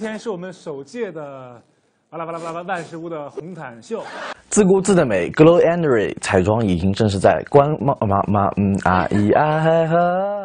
今天是我们首届的“巴拉巴拉巴拉万事屋”的红毯秀，自顾自的美，Glow a n d r y 彩妆已经正式在官帽，妈妈嗯，咿姨嘿喝。